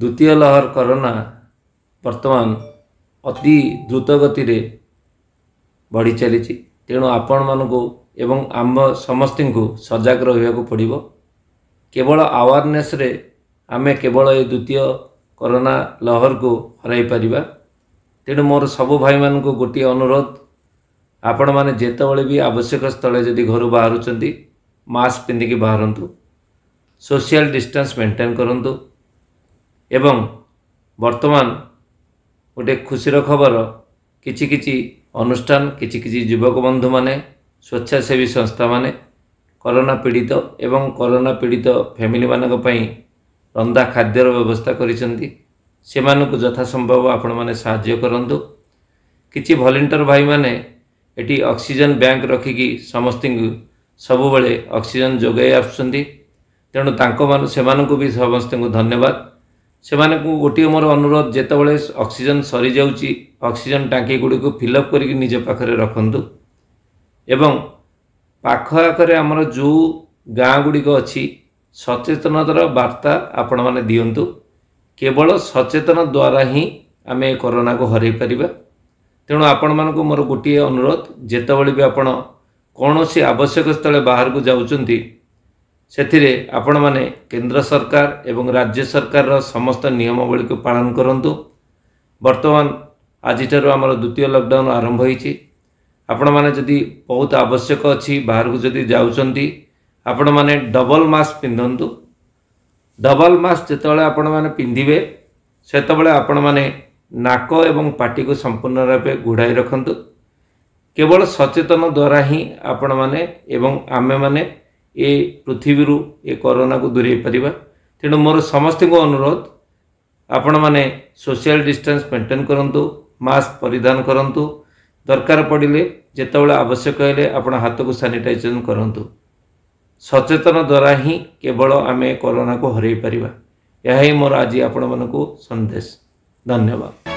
ଦ୍ୱିତୀୟ ଲହର କରୋନା ବର୍ତ୍ତମାନ ଅତି ଦ୍ରୁତ ଗତିରେ ବଢ଼ି ଚାଲିଛି ତେଣୁ ଆପଣମାନଙ୍କୁ ଏବଂ ଆମ ସମସ୍ତଙ୍କୁ ସଜାଗ ରହିବାକୁ ପଡ଼ିବ କେବଳ ଆୱାରନେସ୍ରେ ଆମେ କେବଳ ଏ ଦ୍ୱିତୀୟ କରୋନା ଲହରକୁ ହରାଇ ପାରିବା ତେଣୁ ମୋର ସବୁ ଭାଇମାନଙ୍କୁ ଗୋଟିଏ ଅନୁରୋଧ ଆପଣମାନେ ଯେତେବେଳେ ବି ଆବଶ୍ୟକ ସ୍ଥଳେ ଯଦି ଘରୁ ବାହାରୁଛନ୍ତି ମାସ୍କ ପିନ୍ଧିକି ବାହାରନ୍ତୁ ସୋସିଆଲ ଡିଷ୍ଟାନ୍ସ ମେଣ୍ଟେନ୍ କରନ୍ତୁ ଏବଂ ବର୍ତ୍ତମାନ ଗୋଟିଏ ଖୁସିର ଖବର କିଛି କିଛି ଅନୁଷ୍ଠାନ କିଛି କିଛି ଯୁବକ ବନ୍ଧୁମାନେ ସ୍ୱେଚ୍ଛାସେବୀ ସଂସ୍ଥାମାନେ କରୋନା ପୀଡ଼ିତ ଏବଂ କରୋନା ପୀଡ଼ିତ ଫ୍ୟାମିଲିମାନଙ୍କ ପାଇଁ ରନ୍ଧା ଖାଦ୍ୟର ବ୍ୟବସ୍ଥା କରିଛନ୍ତି ସେମାନଙ୍କୁ ଯଥାସମ୍ଭବ ଆପଣମାନେ ସାହାଯ୍ୟ କରନ୍ତୁ କିଛି ଭଲେଣ୍ଟିୟର ଭାଇମାନେ ଏଠି ଅକ୍ସିଜେନ୍ ବ୍ୟାଙ୍କ ରଖିକି ସମସ୍ତଙ୍କୁ ସବୁବେଳେ ଅକ୍ସିଜେନ୍ ଯୋଗାଇ ଆସୁଛନ୍ତି ତେଣୁ ତାଙ୍କ ସେମାନଙ୍କୁ ବି ସମସ୍ତଙ୍କୁ ଧନ୍ୟବାଦ ସେମାନଙ୍କୁ ଗୋଟିଏ ମୋର ଅନୁରୋଧ ଯେତେବେଳେ ଅକ୍ସିଜେନ୍ ସରିଯାଉଛି ଅକ୍ସିଜେନ୍ ଟାଙ୍କି ଗୁଡ଼ିକୁ ଫିଲଅପ୍ କରିକି ନିଜ ପାଖରେ ରଖନ୍ତୁ ଏବଂ ପାଖ ଆଖରେ ଆମର ଯେଉଁ ଗାଁ ଗୁଡ଼ିକ ଅଛି ସଚେତନତାର ବାର୍ତ୍ତା ଆପଣମାନେ ଦିଅନ୍ତୁ କେବଳ ସଚେତନ ଦ୍ୱାରା ହିଁ ଆମେ ଏ କରୋନାକୁ ହରାଇ ପାରିବା ତେଣୁ ଆପଣମାନଙ୍କୁ ମୋର ଗୋଟିଏ ଅନୁରୋଧ ଯେତେବେଳେ ବି ଆପଣ କୌଣସି ଆବଶ୍ୟକ ସ୍ଥଳେ ବାହାରକୁ ଯାଉଛନ୍ତି ସେଥିରେ ଆପଣମାନେ କେନ୍ଦ୍ର ସରକାର ଏବଂ ରାଜ୍ୟ ସରକାରର ସମସ୍ତ ନିୟମାବଳୀକୁ ପାଳନ କରନ୍ତୁ ବର୍ତ୍ତମାନ ଆଜିଠାରୁ ଆମର ଦ୍ୱିତୀୟ ଲକ୍ଡାଉନ୍ ଆରମ୍ଭ ହୋଇଛି ଆପଣମାନେ ଯଦି ବହୁତ ଆବଶ୍ୟକ ଅଛି ବାହାରକୁ ଯଦି ଯାଉଛନ୍ତି ଆପଣମାନେ ଡବଲ ମାସ୍କ ପିନ୍ଧନ୍ତୁ ଡବଲ ମାସ୍କ ଯେତେବେଳେ ଆପଣମାନେ ପିନ୍ଧିବେ ସେତେବେଳେ ଆପଣମାନେ ନାକ ଏବଂ ପାଟିକୁ ସମ୍ପୂର୍ଣ୍ଣ ରୂପେ ଘୋଡ଼ାଇ ରଖନ୍ତୁ କେବଳ ସଚେତନ ଦ୍ୱାରା ହିଁ ଆପଣମାନେ ଏବଂ ଆମେମାନେ ଏ ପୃଥିବୀରୁ ଏ କରୋନାକୁ ଦୂରେଇ ପାରିବା ତେଣୁ ମୋର ସମସ୍ତଙ୍କୁ ଅନୁରୋଧ ଆପଣମାନେ ସୋସିଆଲ ଡିଷ୍ଟାନ୍ସ ମେଣ୍ଟେନ୍ କରନ୍ତୁ ମାସ୍କ ପରିଧାନ କରନ୍ତୁ ଦରକାର ପଡ଼ିଲେ ଯେତେବେଳେ ଆବଶ୍ୟକ ହେଲେ ଆପଣ ହାତକୁ ସାନିଟାଇଜେସନ୍ କରନ୍ତୁ ସଚେତନ ଦ୍ୱାରା ହିଁ କେବଳ ଆମେ କରୋନାକୁ ହରାଇ ପାରିବା ଏହା ହିଁ ମୋର ଆଜି ଆପଣମାନଙ୍କୁ ସନ୍ଦେଶ ଧନ୍ୟବାଦ